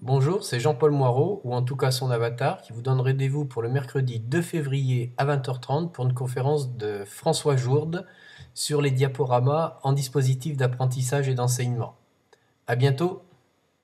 Bonjour, c'est Jean-Paul Moiro ou en tout cas son avatar, qui vous donne rendez-vous pour le mercredi 2 février à 20h30 pour une conférence de François Jourde sur les diaporamas en dispositif d'apprentissage et d'enseignement. À bientôt!